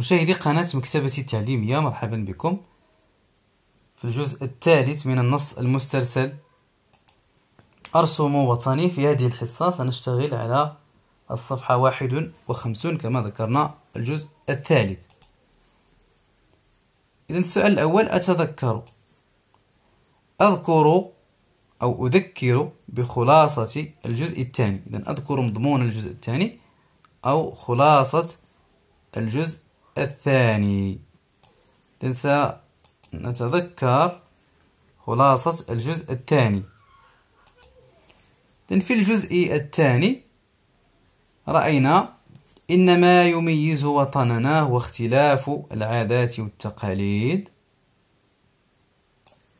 مشاهدي قناة مكتبتي التعليمية مرحبا بكم في الجزء الثالث من النص المسترسل أرسم وطني في هذه الحصة سنشتغل على الصفحة واحد وخمسون كما ذكرنا الجزء الثالث إذا السؤال الأول أتذكر أذكر أو أذكر بخلاصة الجزء الثاني إذا أذكر مضمون الجزء الثاني أو خلاصة الجزء الثاني سنتذكر خلاصة الجزء الثاني في الجزء الثاني رأينا إن ما يميز وطننا هو اختلاف العادات والتقاليد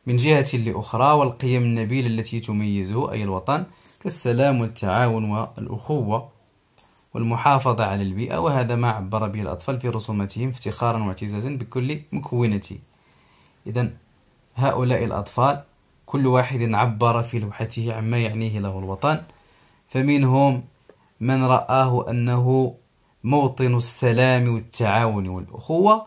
من جهة لأخرى والقيم النبيلة التي تميزه أي الوطن كالسلام والتعاون والأخوة والمحافظة على البيئة وهذا ما عبر به الأطفال في رسوماتهم افتخارا واعتزازا بكل مكوناته إذا هؤلاء الأطفال كل واحد عبر في لوحته عما يعنيه له الوطن فمنهم من رآه أنه موطن السلام والتعاون والأخوة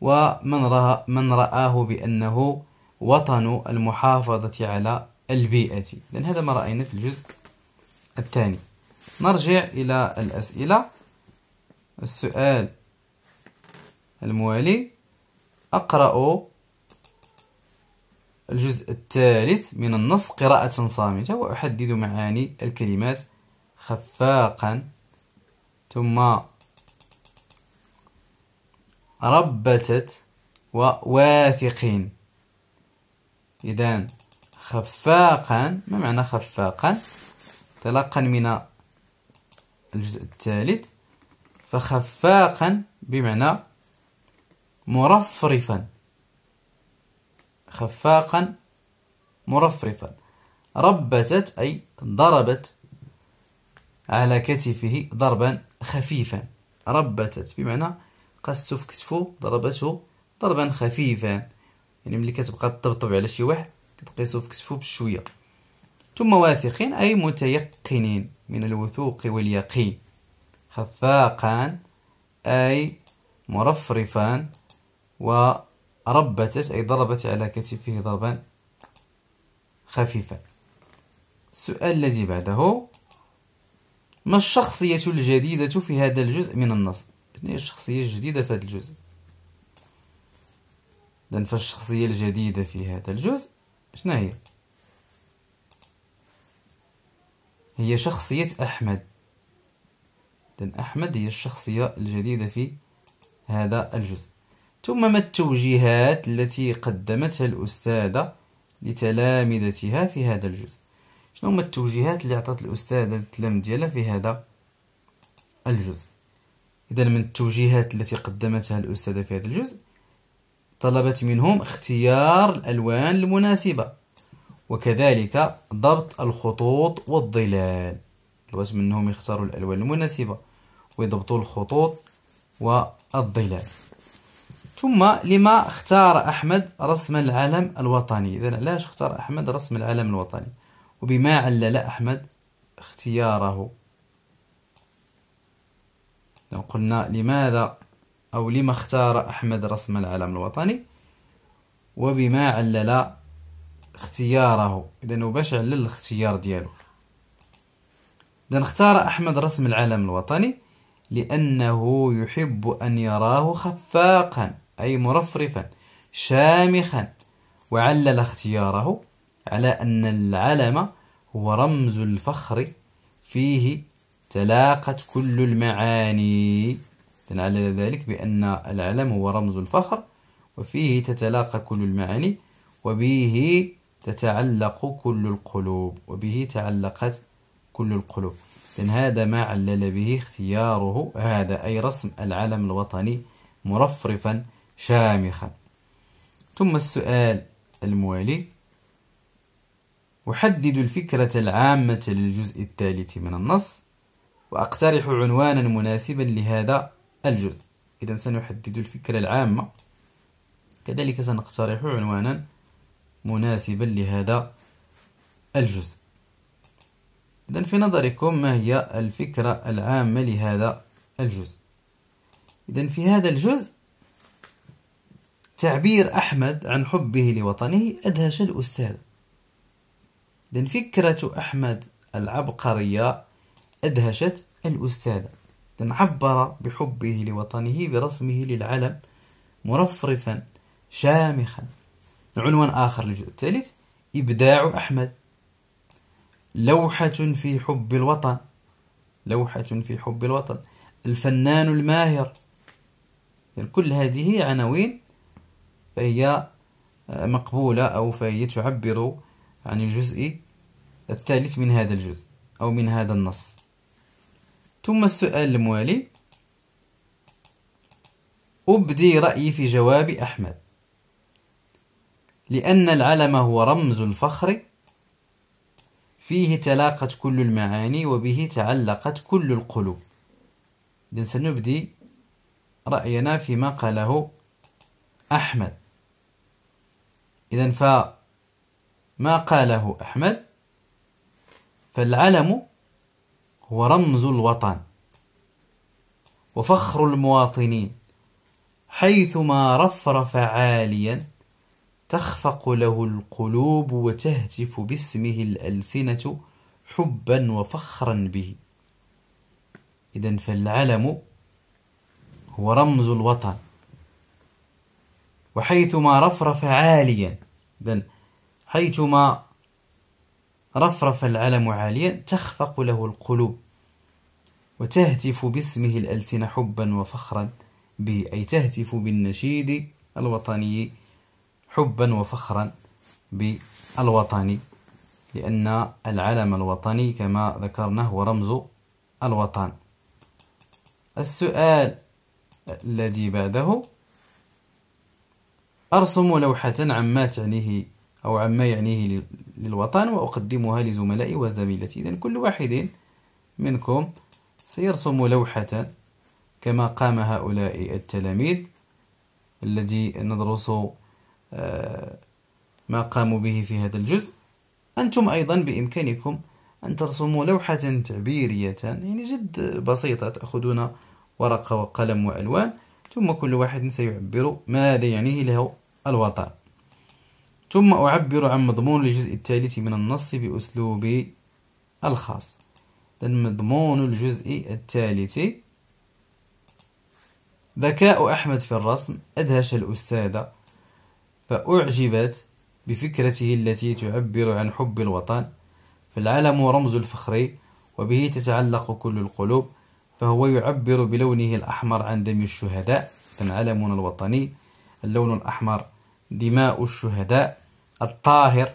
ومن رأى من رآه بأنه وطن المحافظة على البيئة لأن هذا ما رأينا في الجزء الثاني نرجع إلى الأسئلة السؤال الموالي أقرأ الجزء الثالث من النص قراءة صامتة وأحدد معاني الكلمات خفاقا ثم ربتت وواثقين إذا خفاقا ما معنى خفاقا تلقا من الجزء الثالث فخفاقا بمعنى مرفرفا خفاقا مرفرفا ربتت أي ضربت على كتفه ضربا خفيفا ربتت بمعنى قصته في كتفه ضربته ضربا خفيفا يعني ملي كتبقى تطبطب على شي واحد كتقيسو في كتفه بشويه ثم واثقين أي متيقنين من الوثوق واليقين خفاقا أي مرفرفا وربتت أي ضربت على كتفه ضربا خفيفا السؤال الذي بعده ما الشخصية الجديدة في هذا الجزء من النص هي الشخصية الجديدة في هذا الجزء لأن فالشخصية الجديدة في هذا الجزء شنو هي هي شخصية أحمد إذن أحمد هي الشخصية الجديدة في هذا الجزء ثم ما التوجيهات التي قدمتها الأستاذة لتلامذتها في هذا الجزء شنو هما التوجيهات اللي عطات الأستاذة للتلامذة ديالها في هذا الجزء إذا من التوجيهات التي قدمتها الأستاذة في هذا الجزء طلبت منهم اختيار الألوان المناسبة وكذلك ضبط الخطوط والظلال طلبت منهم يختاروا الألوان المناسبة ويضبطوا الخطوط والظلال ثم لما اختار أحمد رسم العلم الوطني إذا علاش اختار أحمد رسم العلم الوطني وبما علل أحمد اختياره لو قلنا لماذا أو لما اختار أحمد رسم العلم الوطني وبما علل اختياره اذا هو باش علل الاختيار ديالو اذا اختار احمد رسم العلم الوطني لانه يحب ان يراه خفاقا اي مرفرفا شامخا وعلل اختياره على ان العلم هو رمز الفخر فيه تلاقت كل المعاني على ذلك بأن العلم هو رمز الفخر وفيه تتلاقى كل المعاني وبه تتعلق كل القلوب وبه تعلقت كل القلوب إذن هذا ما علل به اختياره هذا أي رسم العلم الوطني مرفرفا شامخا ثم السؤال الموالي أحدد الفكرة العامة للجزء الثالث من النص وأقترح عنوانا مناسبا لهذا الجزء إذا سنحدد الفكرة العامة كذلك سنقترح عنوانا مناسبا لهذا الجزء إذا في نظركم ما هي الفكرة العامة لهذا الجزء إذا في هذا الجزء تعبير أحمد عن حبه لوطنه أدهش الأستاذ إذا فكرة أحمد العبقرية أدهشت الأستاذ إذا عبر بحبه لوطنه برسمه للعلم مرفرفا شامخا عنوان آخر للجزء الثالث إبداع أحمد لوحة في حب الوطن لوحة في حب الوطن الفنان الماهر يعني كل هذه عناوين فهي آه، مقبولة أو فهي تعبر عن الجزء الثالث من هذا الجزء أو من هذا النص ثم السؤال الموالي أبدي رأيي في جواب أحمد لأن العلم هو رمز الفخر فيه تلاقت كل المعاني وبه تعلقت كل القلوب إذن سنبدي رأينا فيما قاله أحمد إذن فما قاله أحمد فالعلم هو رمز الوطن وفخر المواطنين حيثما رفرف عاليا تخفق له القلوب وتهتف باسمه الألسنة حبا وفخرا به إذا فالعلم هو رمز الوطن وحيثما رفرف عاليا إذا حيثما رفرف العلم عاليا تخفق له القلوب وتهتف باسمه الألسنة حبا وفخرا به أي تهتف بالنشيد الوطني حبا وفخرا بالوطني لأن العلم الوطني كما ذكرنا هو رمز الوطن السؤال الذي بعده أرسم لوحة عما تعنيه أو عما يعنيه للوطن وأقدمها لزملائي وزميلتي إذن كل واحد منكم سيرسم لوحة كما قام هؤلاء التلاميذ الذي ندرس آه، ما قاموا به في هذا الجزء أنتم أيضا بإمكانكم أن ترسموا لوحة تعبيرية يعني جد بسيطة تأخذون ورقة وقلم وألوان ثم كل واحد سيعبر ماذا يعنيه له الوطن ثم أعبر عن مضمون الجزء الثالث من النص بأسلوبي الخاص لأن مضمون الجزء الثالث ذكاء أحمد في الرسم أدهش الأستاذة فأعجبت بفكرته التي تعبر عن حب الوطن فالعلم رمز الفخر وبه تتعلق كل القلوب فهو يعبر بلونه الأحمر عن دم الشهداء علمنا الوطني اللون الأحمر دماء الشهداء الطاهر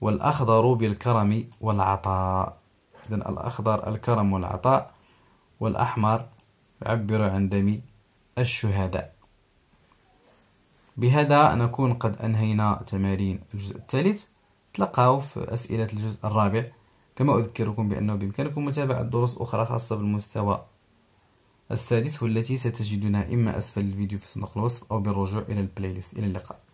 والأخضر بالكرم والعطاء إذن الأخضر الكرم والعطاء والأحمر يعبر عن دم الشهداء بهذا نكون قد أنهينا تمارين الجزء الثالث تلقاو في أسئلة الجزء الرابع كما أذكركم بأنه بإمكانكم متابعة دروس أخرى خاصة بالمستوى السادس والتي ستجدونها إما أسفل الفيديو في صندوق الوصف أو بالرجوع إلى البلاي ليست إلى اللقاء